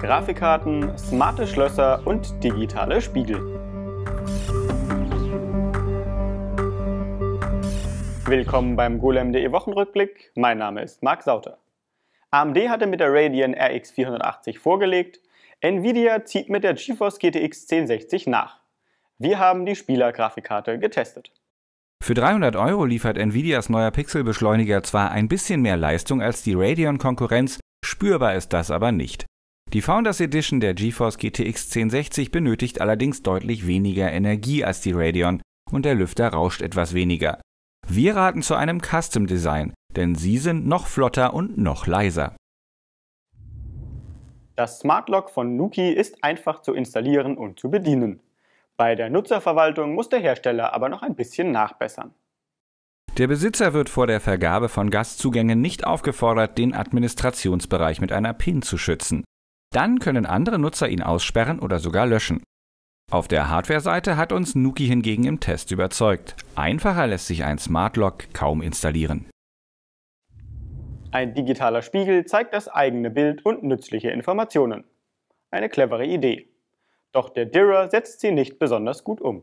Grafikkarten, smarte Schlösser und digitale Spiegel. Willkommen beim Golem.de Wochenrückblick. Mein Name ist Marc Sauter. AMD hatte mit der Radeon RX 480 vorgelegt. Nvidia zieht mit der GeForce GTX 1060 nach. Wir haben die Spielergrafikkarte getestet. Für 300 Euro liefert Nvidias neuer Pixelbeschleuniger zwar ein bisschen mehr Leistung als die Radeon-Konkurrenz, spürbar ist das aber nicht. Die Founders Edition der GeForce GTX 1060 benötigt allerdings deutlich weniger Energie als die Radeon und der Lüfter rauscht etwas weniger. Wir raten zu einem Custom Design, denn sie sind noch flotter und noch leiser. Das Smart Lock von Nuki ist einfach zu installieren und zu bedienen. Bei der Nutzerverwaltung muss der Hersteller aber noch ein bisschen nachbessern. Der Besitzer wird vor der Vergabe von Gastzugängen nicht aufgefordert, den Administrationsbereich mit einer PIN zu schützen. Dann können andere Nutzer ihn aussperren oder sogar löschen. Auf der Hardware-Seite hat uns Nuki hingegen im Test überzeugt. Einfacher lässt sich ein Smart Lock kaum installieren. Ein digitaler Spiegel zeigt das eigene Bild und nützliche Informationen. Eine clevere Idee. Doch der Dirror setzt sie nicht besonders gut um.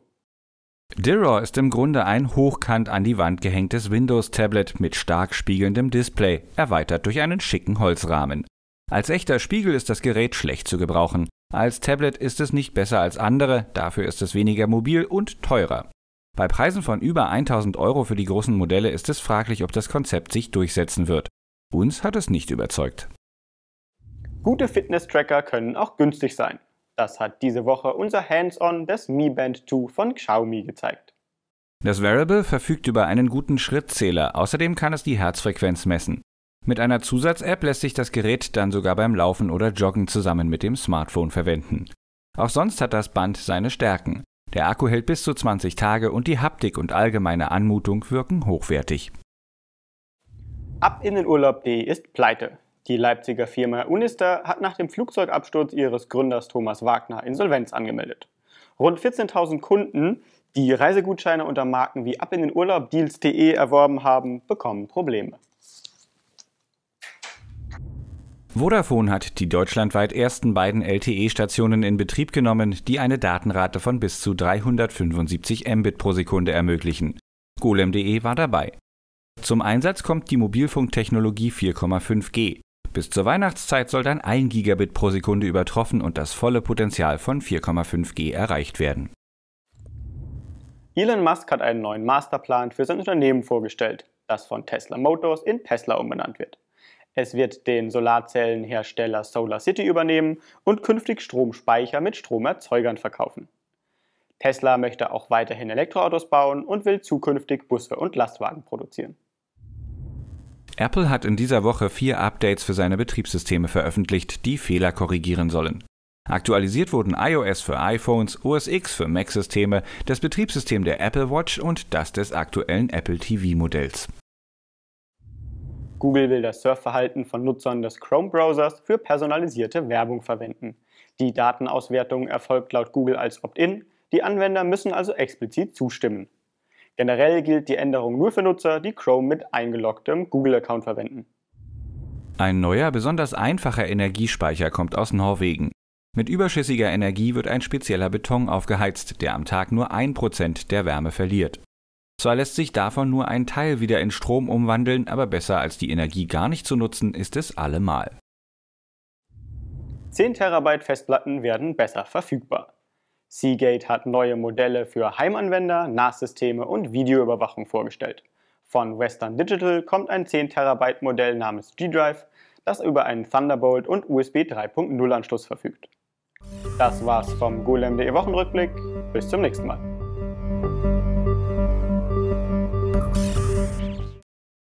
Dirror ist im Grunde ein hochkant an die Wand gehängtes Windows-Tablet mit stark spiegelndem Display, erweitert durch einen schicken Holzrahmen. Als echter Spiegel ist das Gerät schlecht zu gebrauchen. Als Tablet ist es nicht besser als andere, dafür ist es weniger mobil und teurer. Bei Preisen von über 1000 Euro für die großen Modelle ist es fraglich, ob das Konzept sich durchsetzen wird. Uns hat es nicht überzeugt. Gute Fitness-Tracker können auch günstig sein. Das hat diese Woche unser Hands-on des Mi Band 2 von Xiaomi gezeigt. Das Variable verfügt über einen guten Schrittzähler, außerdem kann es die Herzfrequenz messen. Mit einer Zusatz-App lässt sich das Gerät dann sogar beim Laufen oder Joggen zusammen mit dem Smartphone verwenden. Auch sonst hat das Band seine Stärken. Der Akku hält bis zu 20 Tage und die Haptik und allgemeine Anmutung wirken hochwertig. Ab in den Urlaub.de ist pleite. Die Leipziger Firma Unister hat nach dem Flugzeugabsturz ihres Gründers Thomas Wagner Insolvenz angemeldet. Rund 14.000 Kunden, die Reisegutscheine unter Marken wie ab in den Urlaub, Deals.de erworben haben, bekommen Probleme. Vodafone hat die deutschlandweit ersten beiden LTE-Stationen in Betrieb genommen, die eine Datenrate von bis zu 375 Mbit pro Sekunde ermöglichen. Golem.de war dabei. Zum Einsatz kommt die Mobilfunktechnologie 4,5G. Bis zur Weihnachtszeit soll dann 1 Gigabit pro Sekunde übertroffen und das volle Potenzial von 4,5G erreicht werden. Elon Musk hat einen neuen Masterplan für sein Unternehmen vorgestellt, das von Tesla Motors in Tesla umbenannt wird. Es wird den Solarzellenhersteller SolarCity übernehmen und künftig Stromspeicher mit Stromerzeugern verkaufen. Tesla möchte auch weiterhin Elektroautos bauen und will zukünftig Busse und Lastwagen produzieren. Apple hat in dieser Woche vier Updates für seine Betriebssysteme veröffentlicht, die Fehler korrigieren sollen. Aktualisiert wurden iOS für iPhones, OS X für Mac-Systeme, das Betriebssystem der Apple Watch und das des aktuellen Apple TV-Modells. Google will das Surfverhalten von Nutzern des Chrome-Browsers für personalisierte Werbung verwenden. Die Datenauswertung erfolgt laut Google als Opt-in, die Anwender müssen also explizit zustimmen. Generell gilt die Änderung nur für Nutzer, die Chrome mit eingeloggtem Google-Account verwenden. Ein neuer, besonders einfacher Energiespeicher kommt aus Norwegen. Mit überschüssiger Energie wird ein spezieller Beton aufgeheizt, der am Tag nur 1% der Wärme verliert. Zwar lässt sich davon nur ein Teil wieder in Strom umwandeln, aber besser als die Energie gar nicht zu nutzen ist es allemal. 10 Terabyte Festplatten werden besser verfügbar. Seagate hat neue Modelle für Heimanwender, NAS-Systeme und Videoüberwachung vorgestellt. Von Western Digital kommt ein 10 Terabyte Modell namens G-Drive, das über einen Thunderbolt und USB 3.0 Anschluss verfügt. Das war's vom golem.de Wochenrückblick. Bis zum nächsten Mal.